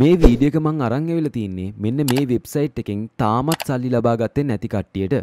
මේ වීඩියක මං අරං ඇවිල්ලා තින්නේ මෙන්න මේ වෙබ්සයිට් එකෙන් තාමත් සල්ලි ලබා ගත්තේ නැති කට්ටියට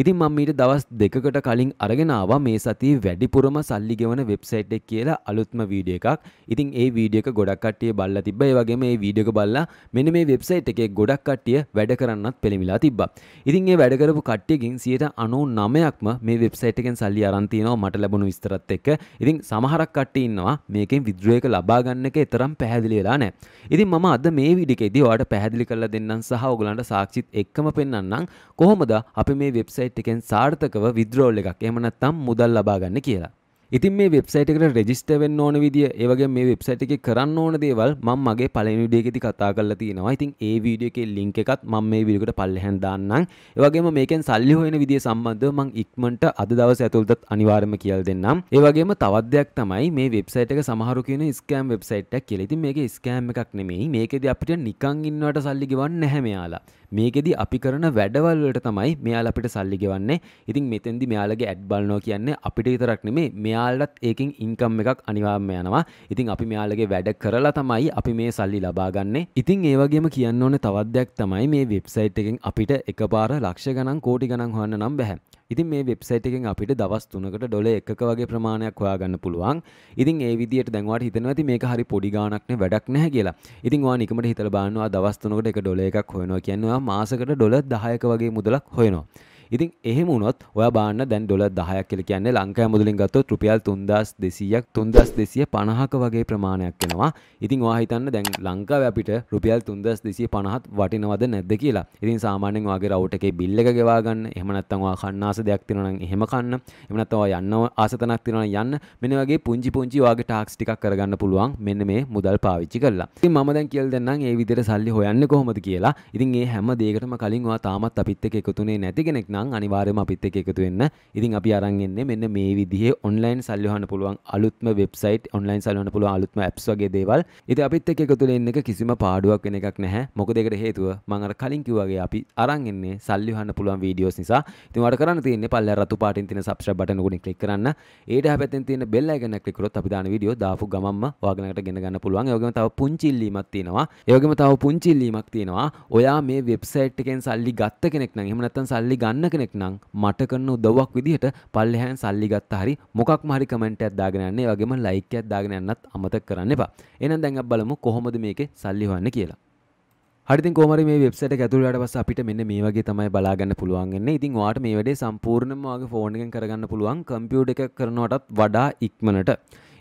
ඉතින් මම මීට දවස් දෙකකට කලින් අරගෙනවා මේ සතිය වැඩිපුරම සල්ලි ගෙවන වෙබ්සයිට් එක කියලා අලුත්ම වීඩියෝ එකක්. ඉතින් ඒ වීඩියෝ එක ගොඩක් කට්ටිය බල්ලා තිබ්බා. ඒ වගේම මේ වීඩියෝ එක බල්ලා මෙන්න මේ වෙබ්සයිට් එකේ ගොඩක් කට්ටිය වැඩ කරන්නත් පෙළඹිලා තිබ්බා. ඉතින් ඒ වැඩ කරපු කට්ටියකින් 99%ක්ම මේ වෙබ්සයිට් එකෙන් සල්ලි අරන් තිනවා මට ලැබුණු විස්තරත් එක්ක. ඉතින් සමහරක් කට්ටිය ඉන්නවා මේකෙන් විද්‍රෝහ එක ලබා ගන්න එක තරම් පැහැදිලි වෙලා නැහැ. ඉතින් මම අද මේ වීඩියෝ එකේදී ඔයාලට පැහැදිලි කරලා දෙන්නම් සහ ඔයගලන්ට සාක්ෂිත් එක්කම පෙන්වන්නම් කොහොමද අපි මේ වෙබ්සයිට් වෙබ්සයිට් එකෙන් සාර්ථකව විද්‍රෝල් එකක් එමනත්තම් මුදල් ලබාගන්න කියලා. ඉතින් මේ වෙබ්සයිට් එකට රෙජිස්ටර් වෙන්න ඕන විදිය ඒ වගේ මේ වෙබ්සයිට් එකේ කරන්න ඕන දේවල් මම මගේ පළවෙනි වීඩියෝ එකේදී කතා කරලා තියෙනවා. ඉතින් ඒ වීඩියෝ එකේ ලින්ක් එකත් මම මේ වීඩියෝ එකට පල්ලෙහෙන් දාන්නම්. ඒ වගේම මේකෙන් සල්ලි හොයන විදිය සම්බන්ධව මම ඉක්මනට අද දවසේ ඇතුළතත් අනිවාර්යයෙන්ම කියලා දෙන්නම්. ඒ වගේම තවත් දෙයක් තමයි මේ වෙබ්සයිට් එක සමහරු කියන ස්කෑම් වෙබ්සයිට් එකක් කියලා. ඉතින් මේක ස්කෑම් එකක් නෙමෙයි. මේකෙදී අපිට නිකන් ඉන්නවට සල්ලි ගෙවන්න නැහැ මෙයාලා. මේකෙදි අපි කරන වැඩවල්වලට තමයි මෙයාල අපිට සල්ලි ගෙවන්නේ ඉතින් මෙතෙන්දි මෙයාලගේ ඇඩ් බලනවා කියන්නේ අපිට විතරක් නෙමේ මෙයාලටත් ඒකෙන් ඉන්කම් එකක් අනිවාර්යම යනවා ඉතින් අපි මෙයාලගේ වැඩ කරලා තමයි අපි මේ සල්ලි ලබාගන්නේ ඉතින් ඒ වගේම කියන්න ඕනේ තවත් දෙයක් තමයි මේ වෙබ්සයිට් එකෙන් අපිට එකපාර ලක්ෂ ගණන් කෝටි ගණන් හොයන්න නම් බැහැ ඉතින් මේ වෙබ්සයිට් එකෙන් අපිට දවස් 3කට ඩොලර් 1ක වගේ ප්‍රමාණයක් හොයාගන්න පුළුවන්. ඉතින් ඒ විදිහට දැන් වාට හිතෙනවා ඉතින් මේක හරි පොඩි ගාණක් නේ වැඩක් නැහැ කියලා. ඉතින් ඔයා නිකමට හිතලා බලනවා දවස් 3කට 1 ඩොලර් එකක් හොයනවා කියන්නේ ඔයා මාසකට ඩොලර් 10ක වගේ මුදලක් හොයනවා. ඉතින් එහෙම වුණොත් ඔයා බාන්න දැන් ඩොලර් 10ක් කියලා කියන්නේ ලංකාවේ මුදලින් ගත්තොත් රුපියල් 3200ක් 3250ක වගේ ප්‍රමාණයක් වෙනවා. ඉතින් ඔයා හිතන්න දැන් ලංකාවේ අපිට රුපියල් 3250ත් වටිනවද නැද්ද කියලා. ඉතින් සාමාන්‍යයෙන් ඔයාගේ රවුට් එකේ බිල් එක ගෙවා ගන්න. එහෙම නැත්නම් ඔයා කන්න ආස දෙයක් තියෙනවා නම් එහෙම කන්න. එහෙම නැත්නම් ඔයා යන්න ආස තැනක් තියෙනවා නම් යන්න. මෙන්න වගේ පුංචි පුංචි ඔයාගේ ටාක්ස් ටිකක් කරගන්න පුළුවන් මෙන්න මේ මුදල් පාවිච්චි කරලා. ඉතින් මම දැන් කියලා දෙන්නම් ඒ විදිහට සල්ලි හොයන්නේ කොහොමද කියලා. ඉතින් ඒ හැම දෙයකටම කලින් ඔයා තාමත් අපිත් එක්ක එකතුනේ නැති කෙනෙක් නම් නම් අනිවාර්යම අපිත් එක්ක එකතු වෙන්න. ඉතින් අපි අරන් එන්නේ මෙන්න මේ විදිහේ ඔන්ලයින් සල්ලි හොයන්න පුළුවන් අලුත්ම වෙබ්සයිට් ඔන්ලයින් සල්ලි හොයන්න පුළුවන් අලුත්ම ඇප්ස් වගේ දේවල්. ඉතින් අපිත් එක්ක එකතු වෙලා ඉන්න එක කිසිම පාඩුවක් වෙන එකක් නැහැ. මොකද ඒකට හේතුව මම අර කලින් කිව්වාගේ අපි අරන් එන්නේ සල්ලි හොයන්න පුළුවන් වීඩියෝස් නිසා. ඉතින් වට කරන්න තියෙන්නේ පල්ලෙ රතු පාටින් තියෙන subscribe button උඩින් click කරන්න. ඊට හැපැත්තෙන් තියෙන bell icon එක click කරොත් අපි දාන වීඩියෝ දාපු ගමම්ම වාගනකට ගෙන ගන්න පුළුවන්. ඒ වගේම තව පුංචි ඉල්ලීමක් තියෙනවා. ඒ වගේම තව පුංචි ඉල්ලීමක් තියෙනවා. ඔයා මේ වෙබ්සයිට් එකෙන් සල්ලි ගත්ත කෙනෙක් නම් එහෙම නැත්නම් සල්ලි ගන්න කෙනෙක් නම් මට කරන උදව්වක් විදිහට පල්ලෙහාන් සල්ලි ගත්තා හරි මොකක්ම හරි කමෙන්ට් එකක් දාගෙන යන්න ඒ වගේම ලයික් එකක් දාගෙන යන්නත් අමතක කරන්න එපා. එහෙනම් දැන් අපි බලමු කොහොමද මේකේ සල්ලි හොයන්නේ කියලා. හරිති කෝමර මේ වෙබ්සට ඇතුළට පස අපිට මෙන්න මේ වගේ තමයි බලාගන්න පුළුවන්ගන්න ඉතින් වාට මේ වැඩේ සම්පූර්ණමගේ ෆෝර්ණගෙන් කරගන්න පුළුවන් කම්පියුට එක කරනවටත් වඩා ඉක්මනට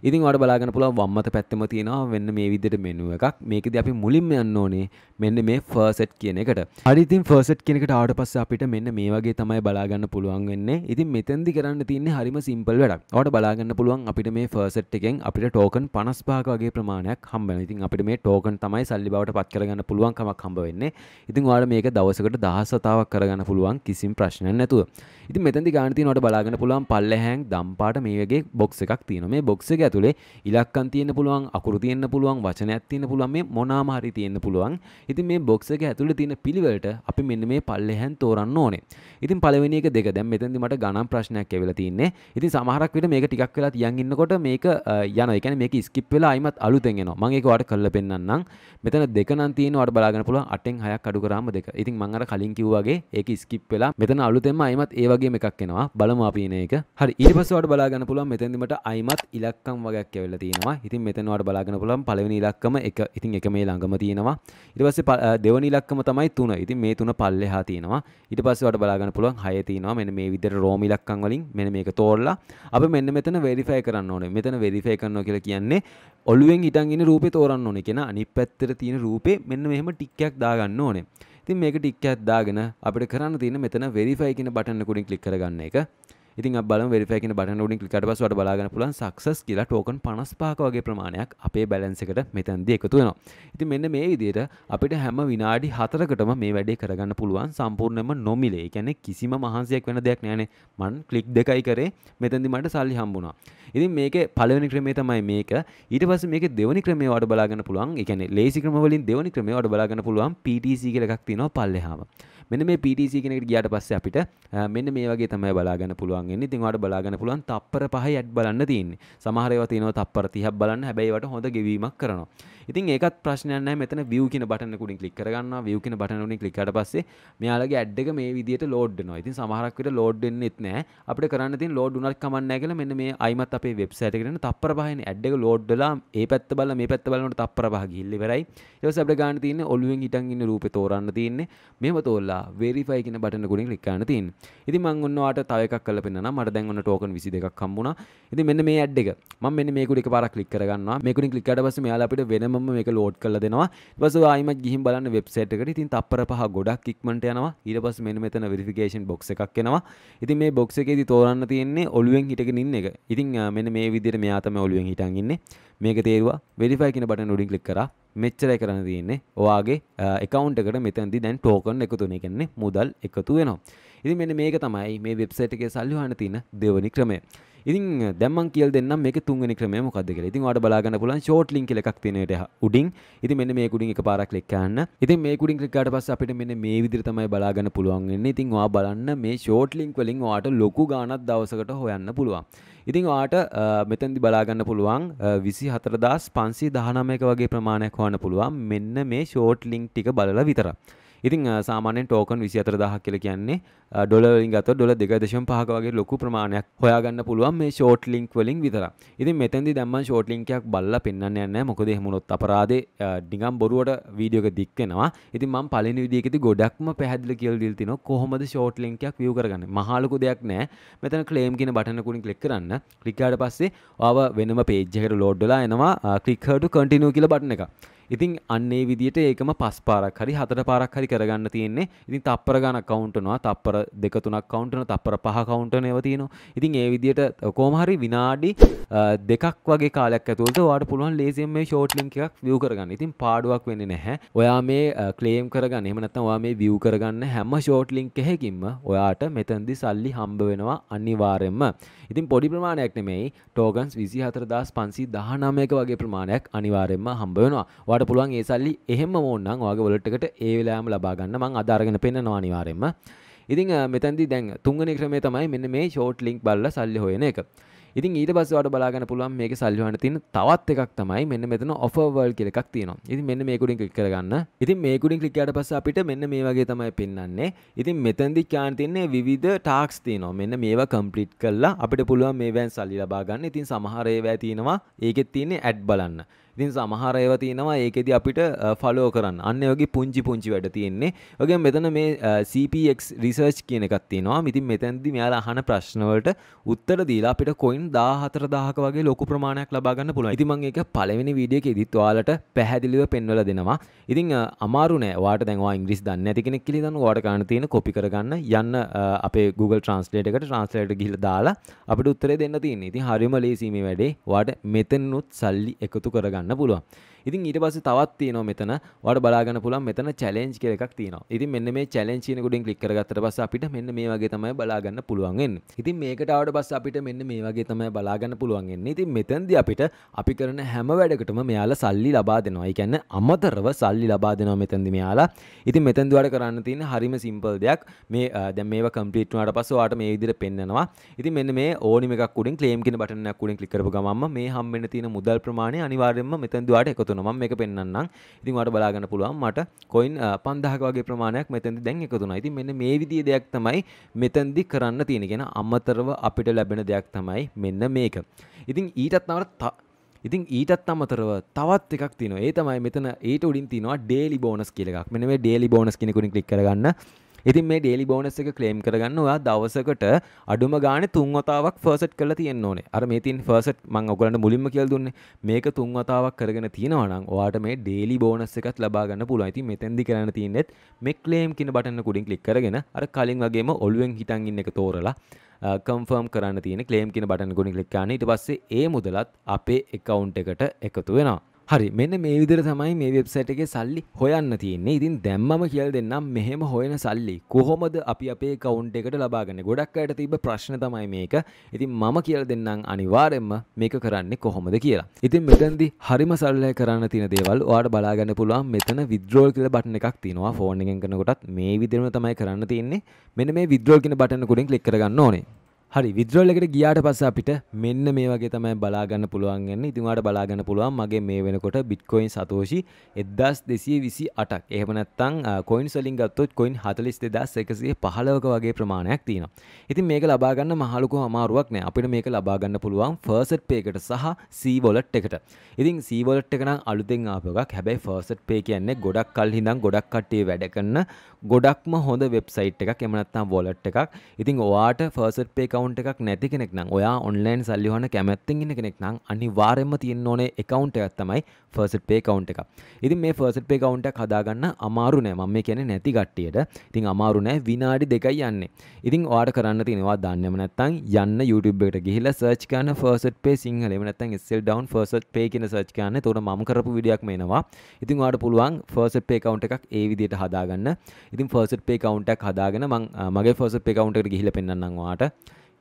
ඉතින් වට බලාගෙන පුළ වම්මත පැත්තම තියෙනවා වෙන්න මේ විදිට මෙනුව එකක් මේකද අපි මුලින්ම යන්න ඕනේ මෙන්න මේ ෆර්සට් කියන එකට අරිතින් ෆර්සට් කෙනෙකට ආට පස්ස අපිට මෙන්න මේ වගේ තමයි බලාගන්න පුළුවන් වෙන්නේ ඉතින් මෙතැදි කරන්න තින්නේ හරිම සිම්පල් වැඩක් වට බලාගන්න පුළුවන් අපිට මේ ෆර්සට් එකෙන් අපිට ටෝකන් පනස් පාක වගේ ප්‍රමාණයක් හම්බෙන ඉතින් අපිට මේ ටෝකන් තමයි සල්ලි බවට පත් කරගන්න පුළුවන් කමක් හම්බ වෙන්නේ ඉතින් වාට මේක දවසකට දහස්සතාවක් කරගන්න පුළුවන් කිසිම් ප්‍රශ්න නැතුව ඉති මෙතැදි ගානති නොට බලාගන්න පුළුවන් පල්ල හැන් දම්පාට මේ වගේ බොක්ස එකක් තියන මේ බොක්ස එක ඇතුලේ ඉලක්කන් තියෙන්න පුළුවන් අකුරු තියෙන්න පුළුවන් වචනයක් තියෙන්න පුළුවන් මේ මොනවාම හරි තියෙන්න පුළුවන්. ඉතින් මේ බොක්ස් එක ඇතුලේ තියෙන පිළිවෙලට අපි මෙන්න මේ පල්ලෙහැන් තෝරන්න ඕනේ. ඉතින් පළවෙනි එක දෙක දැන් මෙතෙන්දි මට ගණන් ප්‍රශ්නයක් ඇවිල්ලා තින්නේ. ඉතින් සමහරක් විට මේක ටිකක් වෙලා තියන් ඉන්නකොට මේක යනවා. ඒ කියන්නේ මේක ස්කිප් වෙලා ආයිමත් අලුතෙන් එනවා. මම ඒක ඔයාලට කරලා පෙන්නන්නම්. මෙතන දෙක නම් තියෙනවා ඔයාලට බලාගන්න පුළුවන් 8න් 6ක් අඩු කරාම දෙක. ඉතින් මම අර කලින් කිව්වාගේ ඒක ස්කිප් වෙලා මෙතන අලුතෙන්ම ආයිමත් ඒ වගේම එකක් එනවා. බලමු අපි එන එක. හරි ඊට පස්සේ ඔයාලට බලාගන්න පුළුවන් මෙතෙන්දි මට ආයිමත් ඉලක්කම් ඉලක්කම් වගේක් ඇවිල්ලා තියෙනවා. ඉතින් මෙතනවට බලාගෙන පුළුවන් පළවෙනි ඉලක්කම එක ඉතින් එක මේ ළඟම තියෙනවා. ඊට පස්සේ දෙවෙනි ඉලක්කම තමයි 3. ඉතින් මේ 3 පල්ලෙහා තියෙනවා. ඊට පස්සේ වට බලාගෙන පුළුවන් 6 තියෙනවා. මෙන්න මේ විදිහට රෝම ඉලක්කම් වලින් මෙන්න මේක තෝරලා අපි මෙන්න මෙතන වෙරිෆයි කරන්න ඕනේ. මෙතන වෙරිෆයි කරනවා කියලා කියන්නේ ඔලුවෙන් හිටන් ඉන්න රූපේ තෝරන්න ඕනේ කියන අනිත් පැත්තට තියෙන රූපේ මෙන්න මෙහෙම ටික් එකක් දාගන්න ඕනේ. ඉතින් මේක ටික් එකක් දාගෙන අපිට කරන්න තියෙන මෙතන වෙරිෆයි කියන බටන් එකකින් ක්ලික් කරගන්න එක. ඉතින් බල වෙරිෆැකින බට ඩින් ලිකට පසවට බලාගන්න පුලන් සක්සස් කියලා ටෝකන් පනස් පාක වගේ ප්‍රමාණයක් අපේ බැලන්සකට මෙතැන්ද එකතු වෙනවා ඉති මෙන්න මේ විදියට අපිට හැම විනාඩි හතරකටම මේ වැඩේ කරගන්න පුළුවන් සම්පූර්ණයම නොමිලේ ගැන කිසිම මහන්සයක් වෙන දෙයක් නෑනේ මන් කලික් දෙකයි කරේ මෙතැදි මට සල්ලි හම්බුණා ඉතින් මේක පලවනි ක්‍රමේ තමයි මේක ඊට පස මේක දෙවනි ක්‍රමේ වඩ බලාගන්න පුළුවන් එකන ලේසි ක්‍රමවලින් දෙවනි ක්‍රමේ වඩ බලාගන්න පුළුවන් පිටසි කලක් තිනවා පල්ලෙහාම මෙන්න මේ පිටC කෙනෙට ගියට පස්සේ අපිට මෙන්න මේ වගේ තමයි බලාගන්න පුළුවන් වෙන්නේ. ඉතින් ඔයාලට බලාගන්න පුළුවන් තප්පර 5 ඇඩ් බලන්න තියෙන්නේ. සමහර ඒවා තියෙනවා තප්පර 30ක් බලන්න හැබැයි ඒවට හොඳ ගෙවීමක් කරනවා. ඉතින් ඒකත් ප්‍රශ්නයන මෙතන වියව කියන බටනකුඩින් කලික් කරගන්න වියව කියන බටනුලින් කලිකට පස්සේ මෙයාලගේ ඇඩ්ඩක මේ විදිට ලෝඩ් නො ඉතින් සමහරක්විට ලෝඩ්ඩන්න එත්නෑ අපට කරන්න තින් ලෝඩ් උනත් කමන්න ඇගල මෙන්න මේ අයිමත් අපේ වෙබ්සයිට කරන තප්පර පහන ඇඩ්ඩක ලෝඩ්ඩලා ඒ පැත් බල මේ පැත් බලට තප්පර පහ ගිල්ලි වෙරයි ඒ සැට ගන්න තියන්න ඔලුවෙන් හිටන් ඉන්න රූප තෝරන්න තියන්නේ මෙම තෝල්ලා වෙරිෆයි කියන බටනකුඩින් ලික්කාන්න තින් ඉති මංගන්නවාට තවයක් කල පෙන්න්න මට දැන්වන්න ටෝකන් විසි දෙක් කම්බුණ ඉති මෙන්න මේ ඇඩ් එක ම මෙන්න මේකුඩි පාරක් ලික්කරගන්න මේකුඩින් ලික්කට පස යාලපිට වෙනම ම මේක ලෝඩ් කල දෙනවා පස ම ගිහි බලන්න වෙබ්සේට්කට ඉතින් තපර පහ ගොඩක් ඉක්මට යනවා ඊට පස් මෙන මෙතන විරිෆිකේෂන් බොක්ස එකක්ෙනවා ඉතින් මේ බොක්ස එකේදී තෝරන්න තියෙන්නේ ඔලුවෙන් හිටගෙන ඉන්න එක ඉතින් මෙන මේ විදිර මෙයාතම ඔලුවෙන් හිටන්ගන්න මේක තේරවා වෙරිෆයි කියන බට නොඩින් කලික් කර මෙච්චරයි කරන්න තියෙන්නේ ඔයාගේ එකකවන්ට එකට මෙතැදි දැන් ටෝකන් එකතුන එකන්නේ මුදල් එකතු වෙනවා ඉතින් මෙන්න මේක තමයි මේ වෙබ්සයිට් එකේ සල්ලි හොයන්න තියෙන දෙවනි ක්‍රමය. ඉතින් දැන් මම කියලා දෙන්නම් මේකේ තුන්වෙනි ක්‍රමය මොකක්ද කියලා. ඉතින් ඔයාලට බලා ගන්න පුළුවන් ෂෝට් ලින්ක් කියලා එකක් තියෙන විදිහ උඩින්. ඉතින් මෙන්න මේක උඩින් එකපාරක් ක්ලික් කරන්න. ඉතින් මේක උඩින් ක්ලික් කරාට පස්සේ අපිට මෙන්න මේ විදිහට තමයි බලා ගන්න පුළුවන් වෙන්නේ. ඉතින් ඔයා බලන්න මේ ෂෝට් ලින්ක් වලින් ඔයාට ලොකු ගාණක් දවසකට හොයන්න පුළුවන්. ඉතින් වාට මෙතැදි බලාගන්න පුළුවන් විසි හතරදස් පන්සි දහනමයක වගේ ප්‍රමාණයක් හොන්න පුළුවන් මෙන්න මේ ෂෝට් ලිංක් ටික බලල විතර. ඉතින් සාමාන්‍යෙන් ටෝකන් විසි අතරදාහ කියල කියන්නේ ඩොලවලින් ගත ඩොල දෙකදශම් පහකවගේ ලොකු ප්‍රමාණයක් හොයාගන්න පුළුවන් මේ ෂෝට් ලිංක් වලින් විතර ඉතින් මෙතැදි දැම්ම ෂෝට් ලිංකයක් බල්ල පෙන්න්න යන්න මොකද හෙමුණොත් අපරාදේ ඩිගම් බොරුවට වීඩියෝක දික්වෙනවා ඉතින් මම පලනි විදිකෙති ගොඩක්ම පැහදිලි කියල් දිල් තින කොහොමද ෂෝට් ලිංකයක් වියව කරගන්න මහලකු දෙයක් නෑ මෙතන ක්ලේම් කියන බටනකුලින් කලික් කරන්න ක්ලික්කාට පස්සේ ආව වෙනම පේජ්ජකට ලෝඩ්ඩලා එනවා ක්ලික්හට කටිනූ කියල බටන එක ඉතින් අන්නේ විදිහට ඒකම පස් පාරක් හරි හතර පාරක් හරි කරගන්න තියෙන්නේ. ඉතින් තප්පර ගණක් කවුන්ට් වෙනවා. තප්පර දෙක තුනක් කවුන්ට් වෙනවා. තප්පර පහ කවුන්ට් වෙනව තියෙනවා. ඉතින් ඒ විදිහට කොහොම හරි විනාඩි දෙකක් වගේ කාලයක් ඇතුළත ඔයාට පුළුවන් ලේසියෙන් මේ ෂෝට් ලින්ක් එකක් view කරගන්න. ඉතින් පාඩුවක් වෙන්නේ නැහැ. ඔයා මේ ක්ලේම් කරගන්න. එහෙම නැත්නම් ඔයා මේ view කරගන්න හැම ෂෝට් ලින්ක් එකකින්ම ඔයාට මෙතනදී සල්ලි හම්බ වෙනවා අනිවාර්යයෙන්ම. ඉතින් පොඩි ප්‍රමාණයක් නෙමෙයි. ටෝගන්ස් 24519ක වගේ ප්‍රමාණයක් අනිවාර්යයෙන්ම හම්බ වෙනවා. වාට පුළුවන් ඒ සල්ලි එහෙම ඕන්නම් වගේ වලට්කට ඒ වෙලාම ලබාගන්න මං අදාරගෙන පෙන්න්නවා අනිවාරෙන්ම ඉතින් මෙතැදි දැන් තුංගනි ක්‍රමේ තමයි මෙන්න මේ ෂෝට් ලිංක් බල්ල සල්ලි හොයන එක ඉතින් ඊට පස්සවට බලාගන්න පුළුවන් මේක සල්ලිහන තින තවත් එකක් තමයි මෙන්න මෙතන ඔෆවල් කෙ එකක් තියෙනවා ඉතින් මෙන්න මේකුඩින් කලික් කරගන්න ඉතින් මේකුඩින් කලිකට පස්ස අපිට මෙන්න මේ වගේ තමයි පෙන්න්නේ ඉතින් මෙතැදි චාන්තින්නේ විධ ටාක්ස් තියනවා මෙන්න මේවා කම්පලිට් කල්ලා අපිට පුළුවන් මේවැන් සල්ලි ලබාගන්න ඉතින් සමහරේ වැෑ තියෙනවා ඒකෙත් තියන්නේ ඇඩ් බලන්න ඉතින් සමහර ඒවා තියෙනවා ඒකෙදි අපිට ෆලෝ කරන්න අන්න ඔගේ පුංචි පුංචි වැඩ තියෙන්නේ ඔගේ මෙතන මේ CPX රිසර්ච් කියන එකක් තියෙනවා ඉතින් මෙතැන්දි මෙයාලා අහන ප්‍රශ්නවලට උත්තර දීලා අපිට කොයින් 14000ක වගේ ලොකු ප්‍රමාණයක් ලබා ගන්න පුළුවන්. ඉතින් මම ඒක පළවෙනි වීඩියෝ එකෙදිත් ඔයාලට පැහැදිලිව පෙන්වලා දෙනවා. ඉතින් අමාරු නෑ. ඔයාට දැන් ඔයා ඉංග්‍රීසි දන්නේ නැති කෙනෙක් කියලා දන්න ඔයාට ගන්න තියෙන කොපි කරගන්න යන්න අපේ Google Translate එකට translate ගිහලා දාලා අපිට උත්තරේ දෙන්න තියෙන්නේ. ඉතින් හරියම ලේසි මේ වැඩේ. ඔයාට මෙතනනුත් සල්ලි එකතු කරගන්න කරන්න පුළුවන් ඉතින් ඊට පස්සේ තවත් තියෙනවා මෙතන ඔයාලට බලාගන්න පුළුවන් මෙතන චැලෙන්ජ් කියලා එකක් තියෙනවා. ඉතින් මෙන්න මේ චැලෙන්ජ් කියන ගොඩින් ක්ලික් කරගත්තට පස්සේ අපිට මෙන්න මේ වගේ තමයි බලාගන්න පුළුවන් වෙන්නේ. ඉතින් මේකට ආවට පස්සේ අපිට මෙන්න මේ වගේ තමයි බලාගන්න පුළුවන් වෙන්නේ. ඉතින් මෙතෙන්දී අපිට අපි කරන හැම වැඩකටම මෙයාලා සල්ලි ලබා දෙනවා. ඒ කියන්නේ අමතරව සල්ලි ලබා දෙනවා මෙතෙන්දී මෙයාලා. ඉතින් මෙතෙන්දී ඔයාලට කරන්න තියෙන හරිම සිම්පල් දෙයක් මේ දැන් මේවා කම්ප්ලීට් වුණාට පස්සේ ඔයාලට මේ විදිහට පෙන්නනවා. ඉතින් මෙන්න මේ ඕනිම එකක් උඩින් ක්ලේම් කියන බටන් එකක් උඩින් ක්ලික් කරපු ගමන්ම මේ හම්බෙන්න තියෙන මුදල් ප්‍රමාණය අනිවාර්යයෙන්ම මෙතෙන්දී ඔයාලට එකතු එකතුන ම එක පෙන්න්නම් ඉතින් වට බලාගන්න පුළුවන් මට කොයින් පන්දහකගේ ප්‍රමාණයක් මෙතැදි දැන් එකතුන ඉති මෙන්න මේ විදිිය දෙයක් තමයි මෙතැන්දි කරන්න තියෙනගෙන අම්මතරව අපිට ලැබෙන දෙයක් තමයි මෙන්න මේක ඉතින් ඊටත්නවට ඉතින් ඊටත් අමතරව තවත් එකක් තින ඒ තමයි මෙතන ඒට උඩින් තිනවා ඩේලි බෝනස් කියලක් මෙ මේ ඩේලි බෝනස් කෙනෙකුින් කලික් කරගන්න ඉතින් මේ ඩේලි බෝනස් එක ක්ලේම් කරගන්න ඔයා දවසකට අඩුම ගානේ තුන් වතාවක් ෆර්ස්ට් කරලා තියෙන්න ඕනේ. අර මේ තියෙන ෆර්ස්ට් මම ඔයගලන්ට මුලින්ම කියලා දුන්නේ. මේක තුන් වතාවක් කරගෙන තියෙනවා නම් ඔයාට මේ ඩේලි බෝනස් එකත් ලබා ගන්න පුළුවන්. ඉතින් මෙතෙන්දි කරන්න තියෙන්නේත් මේ ක්ලේම් කියන බටන් එක උඩින් ක්ලික් කරගෙන අර කලින් වගේම ඔළුවෙන් හිටන් ඉන්න එක තෝරලා කම්ෆර්ම් කරන්න තියෙන ක්ලේම් කියන බටන් ගොඩින් ක්ලික් කරන්න ඊට පස්සේ ඒ මුදලත් අපේ account එකට එකතු වෙනවා. හරි මෙන්න මේ විදිර තමයි මේ වෙබ්සයිට් එකේ සල්ලි හොයන්න තියෙන්නේ. ඉතින් දැම්මම කියලා දෙන්නම් මෙහෙම හොයන සල්ලි කොහොමද අපි අපේ account එකට ලබාගන්නේ? ගොඩක් අයට තිබ්බ ප්‍රශ්න තමයි මේක. ඉතින් මම කියලා දෙන්නම් අනිවාර්යයෙන්ම මේක කරන්නේ කොහොමද කියලා. ඉතින් මෙතනදී හරිම සරලව කරන්න තියෙන දේවල් ඔයාලට බලාගන්න පුළුවන්. මෙතන withdrawal කියලා බටන් එකක් තියෙනවා. ෆෝන් එකෙන් කරනකොටත් මේ විදිහම තමයි කරන්න තියෙන්නේ. මෙන්න මේ withdrawal කියන බටන් එකෙන් ක්ලික් කරගන්න ඕනේ. හරි විද්‍රෝල්ලකට ගියාට පස්ස අපිට මෙන්න මේ වගේ තමයි බලාගන්න පුළුවන්ගන්න ඉතිවාට බලාගන්න පුළුවන් මගේ මේ වෙනකොට බිට්කොයින් සතෝෂි එදස් දෙසිය විසි අටක් එහමනත්තං කොයින් සලින් ගත්තොත් කොයින් හතලිස් දෙදස් එකසිේ පහලවක වගේ ප්‍රමාණයක් තියෙන ඉතින් මේක ලබාගන්න මහලුකු අමාරුවක් නෑ අපිට මේක ලබාගන්න පුළුවන් ෆර්සට් පේකට සහ සීවොලට් එකට ඉතින් සීවොලට් එකනම් අලුතෙන් ආපකක් හැබැයි ෆර්සට් පේ කියන්නේ ගොඩක් කල් හිඳම් ගොඩක් කට්ටේ වැඩකන්න ගොඩක්ම හොඳ වෙබ්සයිට් එකක් එමනත්තම් වොලට් එකක් ඉතින් ඔවාට ෆර්සට් පේ කවු එකකවන්් එකක් නැති කෙනෙක් නම් ඔයා ඔන්ලයින් සල්ලිහන කැමැත්තෙන් ඉන්න කෙනෙක් නම් අනිවාර්යෙන්ම තියෙන්න ඕනේ එකකවන්් එකක් තමයි ෆර්සට් පේ කවන්් එක ඉතින් මේ ෆර්සට් පේ කවන්් එකක් හදාගන්න අමාරු නෑ මම මේ කියන්නේ නැති කට්ටියට ඉතින් අමාරු නෑ විනාඩි දෙකයි යන්නේ ඉතින් ඔයාට කරන්න තියෙනවා දන්නේම නැත්නම් යන්න YouTube එකට ගිහිල්ලා සර්ච් කරන ෆර්සට් පේ සිංහල එහෙම නැත්නම් SL down ෆර්සට් පේ කියන සර්ච් කරන්න එතකොට මම කරපු වීඩියක් මේනවා ඉතින් ඔයාට පුළුවන් ෆර්සට් පේ කවන්් එකක් ඒ විදිහට හදාගන්න ඉතින් ෆර්සට් පේ කවන්් එකක් හදාගෙන මං මගේ ෆර්සට් පේ කවන්් එකට ගිහිල්ලා පෙන්නන්නම් ඔයාට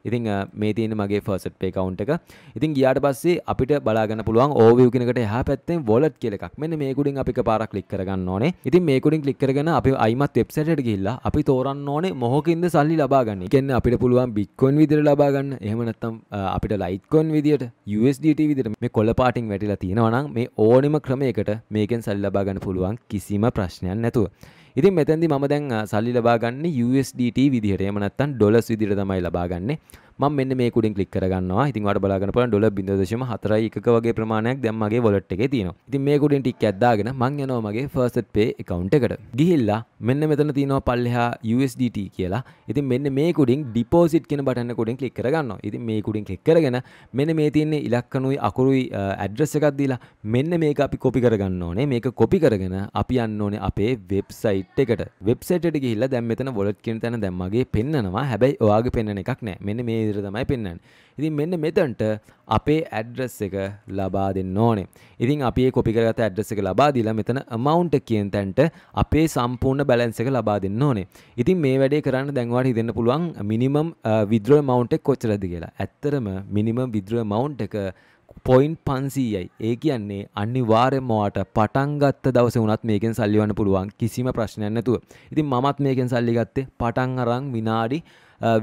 ඉතින් මේ තියෙන මගේ ෆර්සට් පේ කවුන්් එක ඉතින් ගියාට පස්සේ අපිට බලාගන්න පුළුවන් ඕවිය කෙනකට හ පැත්තෙන් වොලට් කෙලක් මෙන්න මේකුඩින් අපි පාරක් ලික් කරගන්න ඕනේ ඉතින් මේකුඩින් ලික් කරගෙන අපි අයිමත් වෙබ්සට ගිල්ලා අපි තෝරන්න ඕනේ මොහොකින්ද සල්ලි ලබාගන්න එකන්න අපිට පුළුවන් බික්කොන් විදිර ලබාගන්න එහමනත්තම් අපිට ලයිකොන් විදිට USDT විදිර මේ කොල පාටිං වැටිලා තියෙනවනම් මේ ඕනෙම ක්‍රමයකට මේකෙන් සල්ලබාගන්න පුළුවන් කිසිම ප්‍රශ්නයක් නැතුව ඉතින් මෙතැදි ම දැන් සල්ලි ලබාගන්න USDT විදිහට එමනත්තන් ඩොලස් විදිර තමයි ලබාගන්නේ මම මෙන්න මේ කුඩින් ක්ලික් කරගන්නවා. ඉතින් ඔයාලට බලාගන්න පුළුවන් ඩොලර් 0.41 වගේ ප්‍රමාණයක් දැන් මගේ wallet එකේ තියෙනවා. ඉතින් මේ කුඩින් ටික් එකක් දාගෙන මම යනවා මගේ first pay account එකට. ගිහිල්ලා මෙන්න මෙතන තියෙනවා පල්ලෙහා USDT කියලා. ඉතින් මෙන්න මේ කුඩින් deposit කියන බටන් එක කුඩින් ක්ලික් කරගන්නවා. ඉතින් මේ කුඩින් ක්ලික් කරගෙන මෙන්න මේ තියෙන ඉලක්කනුයි අකුරුයි ඇඩ්‍රස් එකක් දීලා මෙන්න මේක අපි කොපි කරගන්න ඕනේ. මේක කොපි කරගෙන අපි යන්න ඕනේ අපේ වෙබ්සයිට් එකට. වෙබ්සයිට් එකට ගිහිල්ලා දැන් මෙතන wallet කියන තැන දැන් මගේ පෙන්නනවා. හැබැයි ඔයාගේ පෙන්නන එකක් නෑ. මෙන්න මේ මේ ඉදිරිය තමයි පෙන්වන්නේ. ඉතින් මෙන්න මෙතනට අපේ ඇඩ්‍රස් එක ලබා දෙන්න ඕනේ. ඉතින් අපි මේ කොපි කරගත්ත ඇඩ්‍රස් එක ලබා දීලා මෙතන amount කියන තැනට අපේ සම්පූර්ණ බැලන්ස් එක ලබා දෙන්න ඕනේ. ඉතින් මේ වැඩේ කරන්න දැන් ඔයාලට හිතෙන්න පුළුවන් minimum uh, withdrawal amount එක කොච්චරද කියලා. ඇත්තටම minimum withdrawal amount එක පොයින්් පන්සීයයි ඒ කියන්නේ අනි වාරෙමවාට පටන්ගත්ත දවස වනත් මේකෙන් සල්ලිවන්න පුළුවන් කිසිම ප්‍රශ්නයක් නැතුව ඉතින් මමත් මේකෙන් සල්ලිගත්තේ පටන් අරං විනාඩි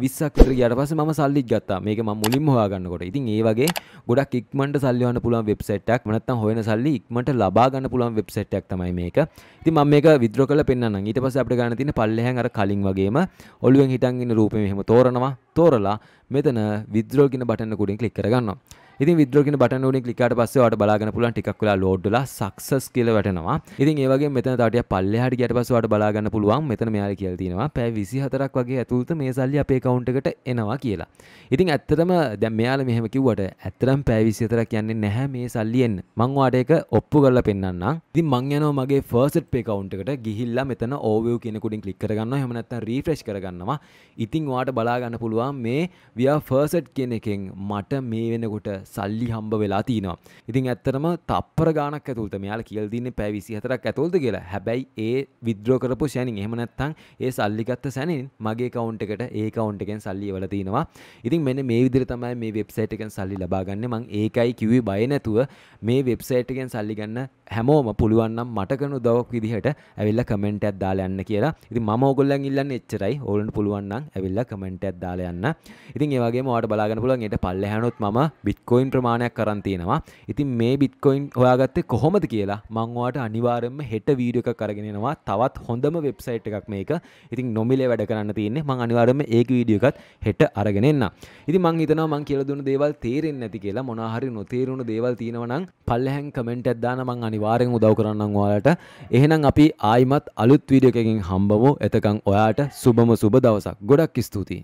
විස්සක් යට පස ම සල්ලි ගත්තා මේක ම මුලින් හොයාගන්නකොට ඉතින් ඒ වගේ ගොඩක් ඉක්මට සල්ලිවන්න පුළුවන් වෙබ්සට්ක් මනත්තම් හොයන සල්ලි ඉක්මට ලබාගන්න පුළුවන් වෙබ්සට්ක් තමයි මේක ඉති ම මේක විද්‍ර කල පෙන්න්න ඊට පස අපට ගන තින පල්ලහැන් අර කලින් වගේම ඔලුවෙන් හිටන්ගන්න රූපය මෙහෙම තෝරනවා තෝරලා මෙතන විද්‍රෝගෙන බටන්න කුඩින් කලික් කරගන්නවා ඉතින් විද්‍රෝගෙන බටන වලින් ක්ලික් කරලා පස්සේ ඔයාලට බලාගන්න පුළුවන් ටිකක් වෙලා ලෝඩ් වෙලා සක්සස් කියලා වැටෙනවා. ඉතින් ඒ වගේම මෙතන තව ටිකක් පල්ලෙහාට ගියට පස්සේ ඔයාලට බලාගන්න පුළුවන් මෙතන මෙයාල කියලා තියෙනවා පැය 24ක් වගේ ඇතුළත මේ සල්ලි අපේ account එකට එනවා කියලා. ඉතින් ඇත්තටම දැන් මෙයාල මෙහෙම කිව්වට ඇත්තටම පැය 24ක් යන්නේ නැහැ මේ සල්ලි එන්න. මං ඔයාලට ඒක ඔප්පු කරලා පෙන්නන්නම්. ඉතින් මං යනවා මගේ first pay account එකට ගිහිල්ලා මෙතන overview කියන කුඩින් ක්ලික් කරගන්නවා. එහෙම නැත්නම් refresh කරගන්නවා. ඉතින් ඔයාලට බලාගන්න පුළුවන් මේ via first කියන එකෙන් මට මේ වෙනකොට සල්ලි හම්බ වෙලා තිනවා ඉතින් ඇත්තටම තප්පර ගානක් ඇතුළට මෙයාල කියල් දින්න පැවිසි හතරක් ඇතුළද කියලා හැබැයි ඒ විද්‍රෝ කරපු සැනින් එහමනැත්තං ඒ සල්ලිගත්ත සැනින් මගේ කවුන්ට එකට ඒ කවුන්ට එකෙන් සල්ලි වල තිනවා ඉතින් මෙන්න මේ විදිර තමයි මේ වෙබ්සයිට් එකෙන් සල්ලි ලබාගන්න මං ඒකයි කිවි බය නැතුව මේ වෙබ්සයිට් එකෙන් සල්ලි ගන්න හැමෝම පුළුවන්නම් මටකනු දවක් විදිහට ඇවිල්ල කමෙන්ට ඇත් දාලයන්න කියලා ඉති ම ඔගොල්ලන් ඉල්ලන්න එච්චරයි ඕලන් පුළුවන්නම් ඇවිල්ල කමෙන්ට ඇත් දාලයන්න ඉතින් ඒවගේ මට බලාගන්න පුළන් යට පල්ලහනොත් ම බික්කො බිට්කොයින් ප්‍රමාණයක් කරන්තියෙනවා ඉතින් මේ බිට්කොයින් ඔයාගත්තේ කොහොමද කියලා මංවාට අනිවාරෙන්ම හෙට වීඩියෝ එක කරගෙනවා තවත් හොඳම වෙබ්සයිට් එකක් මේක ඉතින් නොමිලේ වැඩ කරන්න තියන්නේ මං අනිවාරම ඒක වීඩියකත් හෙට අරගෙනන්න ඉති මං හිතනවා මං කියලදුන දේවල් තේරෙන් නැති කියලා මොනාහරි නොතේරුණු දේවල් තියෙනවනම් පල්ලහැන් කමෙන්ට් ඇදදාන මං අනිවාරෙන් උදව කරන්න වාලට එහෙනම් අපි ආයිමත් අලුත් වීඩියෝ එකකින් හම්බවෝ එතකං ඔයාට සුබම සුබ දවසක් ගොඩක් ස්තුතියි